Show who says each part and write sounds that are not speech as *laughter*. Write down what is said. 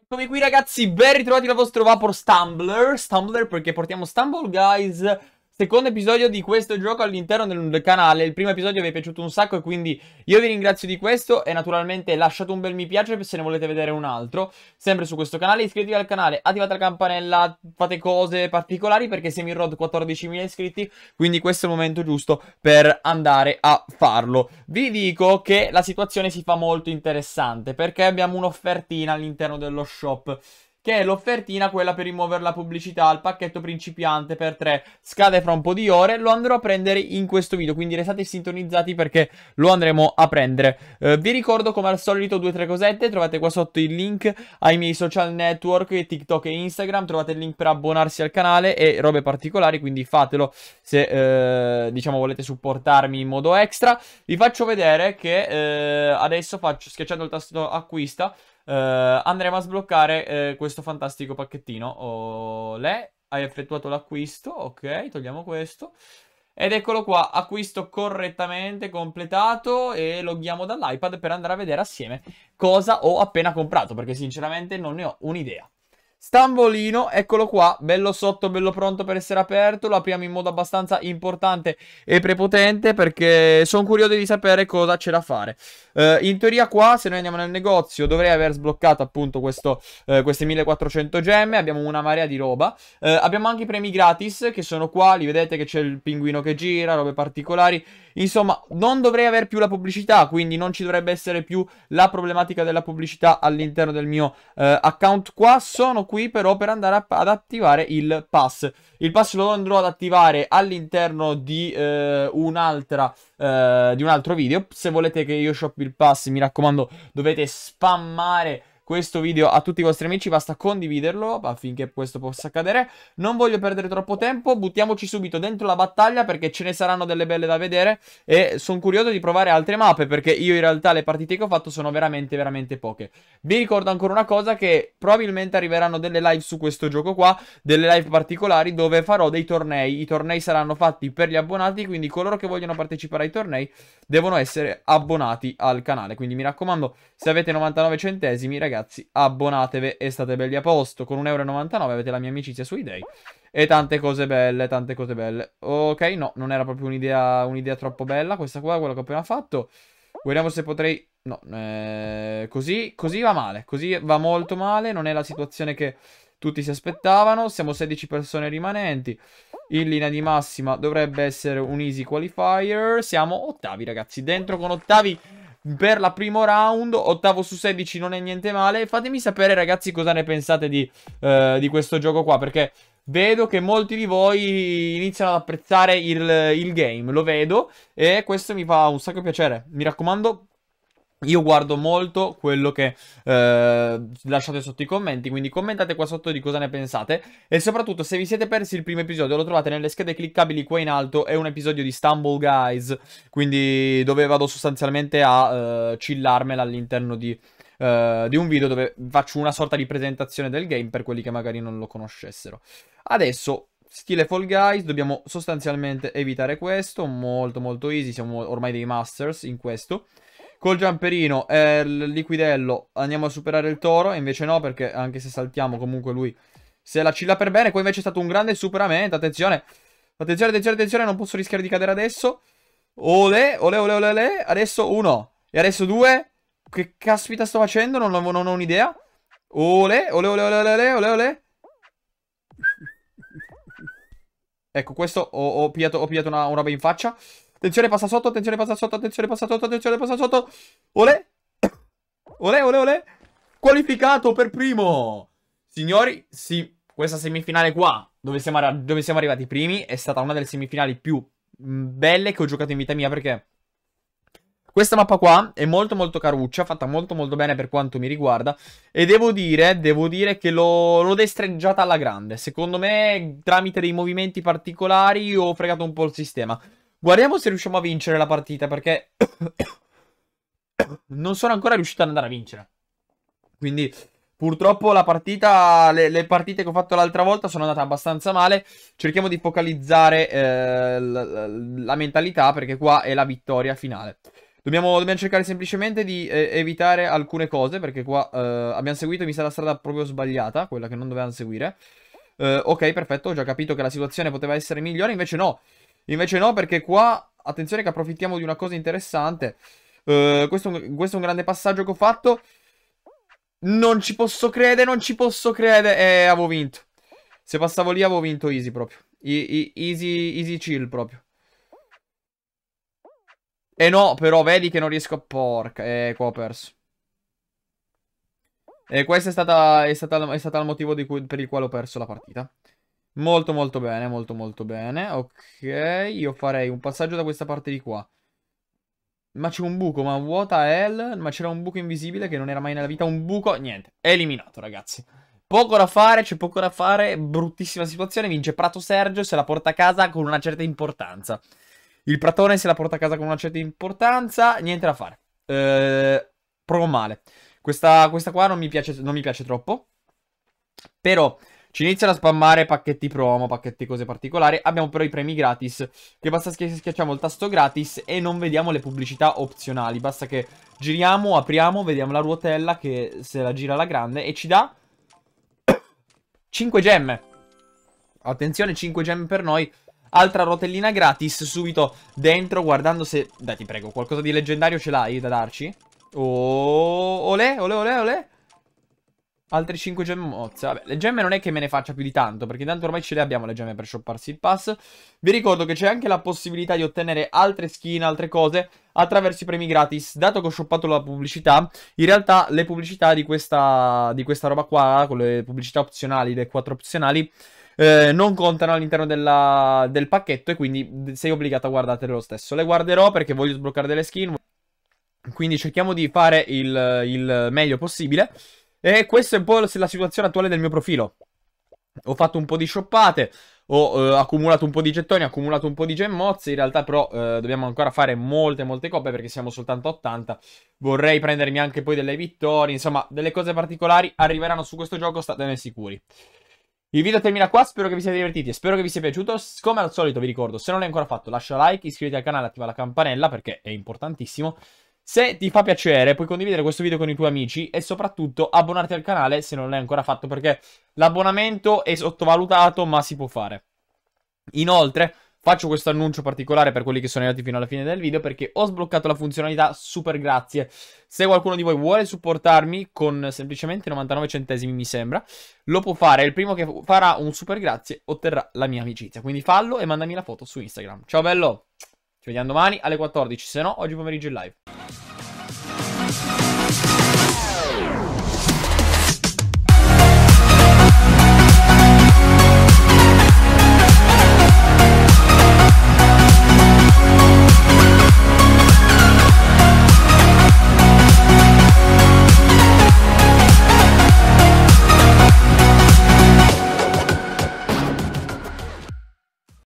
Speaker 1: Eccomi qui ragazzi, ben ritrovati dal vostro Vapor Stumbler, Stumbler perché portiamo Stumble Guys secondo episodio di questo gioco all'interno del canale. Il primo episodio vi è piaciuto un sacco e quindi io vi ringrazio di questo e naturalmente lasciate un bel mi piace se ne volete vedere un altro. Sempre su questo canale, iscrivetevi al canale, attivate la campanella, fate cose particolari perché siamo in road 14.000 iscritti, quindi questo è il momento giusto per andare a farlo. Vi dico che la situazione si fa molto interessante perché abbiamo un'offertina all'interno dello shop che è l'offertina quella per rimuovere la pubblicità al pacchetto principiante per 3. Scade fra un po' di ore, lo andrò a prendere in questo video, quindi restate sintonizzati perché lo andremo a prendere. Eh, vi ricordo come al solito due o tre cosette, trovate qua sotto il link ai miei social network, TikTok e Instagram, trovate il link per abbonarsi al canale e robe particolari, quindi fatelo se eh, diciamo volete supportarmi in modo extra. Vi faccio vedere che eh, adesso faccio schiacciando il tasto acquista eh, andremo a sbloccare eh, questo fantastico pacchettino. Oh, le, hai effettuato l'acquisto, ok, togliamo questo. Ed eccolo qua, acquisto correttamente completato e loghiamo dall'iPad per andare a vedere assieme cosa ho appena comprato, perché sinceramente non ne ho un'idea. Stambolino, eccolo qua, bello sotto, bello pronto per essere aperto, lo apriamo in modo abbastanza importante e prepotente perché sono curioso di sapere cosa c'è da fare. Uh, in teoria qua, se noi andiamo nel negozio, dovrei aver sbloccato appunto questo, uh, queste 1400 gemme, abbiamo una marea di roba. Uh, abbiamo anche i premi gratis che sono qua, li vedete che c'è il pinguino che gira, robe particolari. Insomma, non dovrei avere più la pubblicità, quindi non ci dovrebbe essere più la problematica della pubblicità all'interno del mio account qua. Sono qui qui però per andare a, ad attivare il pass. Il pass lo andrò ad attivare all'interno di, eh, un'altra, eh, di un altro video. Se volete che io shoppi il pass, mi raccomando, dovete spammare questo video a tutti i vostri amici, basta condividerlo affinché questo possa accadere. Non voglio perdere troppo tempo, buttiamoci subito dentro la battaglia perché ce ne saranno delle belle da vedere e sono curioso di provare altre mappe perché io in realtà le partite che ho fatto sono veramente veramente poche. Vi ricordo ancora una cosa che probabilmente arriveranno delle live su questo gioco qua, delle live particolari dove farò dei tornei. I tornei saranno fatti per gli abbonati, quindi coloro che vogliono partecipare ai tornei devono essere abbonati al canale. Quindi mi raccomando, se avete 99 centesimi, ragazzi ragazzi, abbonatevi e state belli a posto. Con 1,99€ avete la mia amicizia su eBay. E tante cose belle, tante cose belle. Ok, no, non era proprio un'idea un troppo bella questa qua, quella che ho appena fatto. Vediamo se potrei... No, eh, così, così va male, così va molto male, non è la situazione che tutti si aspettavano. Siamo 16 persone rimanenti. In linea di massima dovrebbe essere un easy qualifier. Siamo ottavi, ragazzi. Dentro con ottavi per la primo round, ottavo su 16 non è niente male. Fatemi sapere ragazzi cosa ne pensate di, eh, di questo gioco qua, perché vedo che molti di voi iniziano ad apprezzare il, il game, lo vedo, e questo mi fa un sacco piacere. Mi raccomando, io guardo molto quello che eh, lasciate sotto i commenti, quindi commentate qua sotto di cosa ne pensate e soprattutto se vi siete persi il primo episodio lo trovate nelle schede cliccabili qua in alto, è un episodio di Stumble Guys, quindi dove vado sostanzialmente a eh, chillarmela all'interno di, eh, di un video dove faccio una sorta di presentazione del game per quelli che magari non lo conoscessero. Adesso stile Fall Guys, dobbiamo sostanzialmente evitare questo, molto molto easy, siamo ormai dei masters in questo. Col giamperino e eh, il liquidello andiamo a superare il toro. E invece no, perché anche se saltiamo comunque lui se la cilla per bene. Qua invece è stato un grande superamento. Attenzione. Attenzione, attenzione, attenzione. Non posso rischiare di cadere adesso. Ole, ole, ole, ole, ole. Adesso uno. E adesso due. Che caspita sto facendo? Non, non, non ho un'idea. Ole, ole, ole, ole, ole, ole, ole. Ecco, questo ho, ho pigliato, ho pigliato una, una roba in faccia. Attenzione, passa sotto, attenzione, passa sotto, attenzione, passa sotto, attenzione, passa sotto. Ole. *coughs* Ole, ole, ole. Qualificato per primo. Signori, sì, questa semifinale qua, dove siamo, dove siamo arrivati primi, è stata una delle semifinali più mm, belle che ho giocato in vita mia perché... Questa mappa qua è molto molto caruccia, fatta molto molto bene per quanto mi riguarda e devo dire, devo dire che l'ho destreggiata alla grande. Secondo me tramite dei movimenti particolari ho fregato un po' il sistema. Guardiamo se riusciamo a vincere la partita, perché *coughs* non sono ancora riuscito ad andare a vincere. Quindi, purtroppo la partita, le, le partite che ho fatto l'altra volta sono andate abbastanza male. Cerchiamo di focalizzare eh, la, la, mentalità, perché qua è la vittoria finale. Dobbiamo, dobbiamo cercare semplicemente di eh, evitare alcune cose, perché qua eh, abbiamo seguito, mi sa, la strada proprio sbagliata, quella che non dovevamo seguire. Eh, ok, perfetto, ho già capito che la situazione poteva essere migliore, invece no. Invece no, perché qua, attenzione che approfittiamo di una cosa interessante. Uh, questo, questo, è un grande passaggio che ho fatto. Non ci posso credere, non ci posso credere. E eh, avevo vinto. Se passavo lì avevo vinto easy proprio. I, I, easy, easy chill proprio. E no, però vedi che non riesco a... Porca, eh, qua ho perso. E questo è, stato il motivo cui, per il quale ho perso la partita. Molto molto bene, molto molto bene. Ok, io farei un passaggio da questa parte di qua. Ma c'è un buco, ma what vuota hell? ma c'era un buco invisibile che non era mai nella vita, un buco, niente, eliminato ragazzi. Poco da fare, c'è poco da fare, bruttissima situazione, vince Prato Sergio, se la porta a casa con una certa importanza. Il Pratone se la porta a casa con una certa importanza, niente da fare. Eh, provo male. Questa, questa qua non mi piace, non mi piace troppo, però... Ci iniziano a spammare pacchetti promo, pacchetti cose particolari. Abbiamo però i premi gratis, che basta che schiacciamo il tasto gratis e non vediamo le pubblicità opzionali. Basta che giriamo, apriamo, vediamo la ruotella che se la gira la grande e ci dà 5 gemme. Attenzione, 5 gemme per noi. Altra rotellina gratis, subito dentro, guardando se... Dai, ti prego, qualcosa di leggendario ce l'hai da darci? Oh, olè, olè, olè, ole. Altre 5 gemme mozze. Vabbè, le gemme non è che me ne faccia più di tanto, perché intanto ormai ce le abbiamo le gemme per shopparsi il pass. Vi ricordo che c'è anche la possibilità di ottenere altre skin, altre cose, attraverso i premi gratis. Dato che ho shoppato la pubblicità, in realtà le pubblicità di questa, di questa roba qua, con le pubblicità opzionali, le 4 opzionali, eh, non contano all'interno del pacchetto e quindi sei obbligato a guardatele lo stesso. Le guarderò perché voglio sbloccare delle skin, quindi cerchiamo di fare il, il meglio possibile. E questa è un po' la situazione attuale del mio profilo. Ho fatto un po' di shoppate, ho eh, accumulato un po' di gettoni, ho accumulato un po' di gemmozze, in realtà però eh, dobbiamo ancora fare molte molte coppe perché siamo soltanto 80, vorrei prendermi anche poi delle vittorie, insomma delle cose particolari arriveranno su questo gioco, statene sicuri. Il video termina qua, spero che vi siate divertiti e spero che vi sia piaciuto, come al solito vi ricordo, se non l'hai ancora fatto lascia like, iscriviti al canale, attiva la campanella perché è importantissimo, se ti fa piacere puoi condividere questo video con i tuoi amici e soprattutto abbonarti al canale se non l'hai ancora fatto perché l'abbonamento è sottovalutato ma si può fare. Inoltre faccio questo annuncio particolare per quelli che sono arrivati fino alla fine del video perché ho sbloccato la funzionalità super grazie. Se qualcuno di voi vuole supportarmi con semplicemente 99 centesimi mi sembra, lo può fare. Il primo che farà un super grazie otterrà la mia amicizia. Quindi fallo e mandami la foto su Instagram. Ciao bello! Ci vediamo domani alle 14, se no oggi pomeriggio in live.